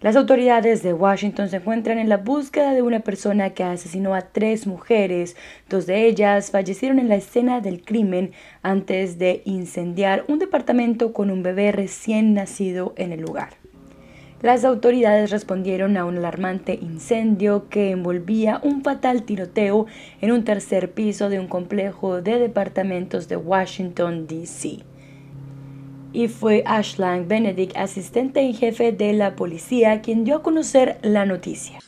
Las autoridades de Washington se encuentran en la búsqueda de una persona que asesinó a tres mujeres. Dos de ellas fallecieron en la escena del crimen antes de incendiar un departamento con un bebé recién nacido en el lugar. Las autoridades respondieron a un alarmante incendio que envolvía un fatal tiroteo en un tercer piso de un complejo de departamentos de Washington, D.C y fue Ashland Benedict, asistente en jefe de la policía, quien dio a conocer la noticia.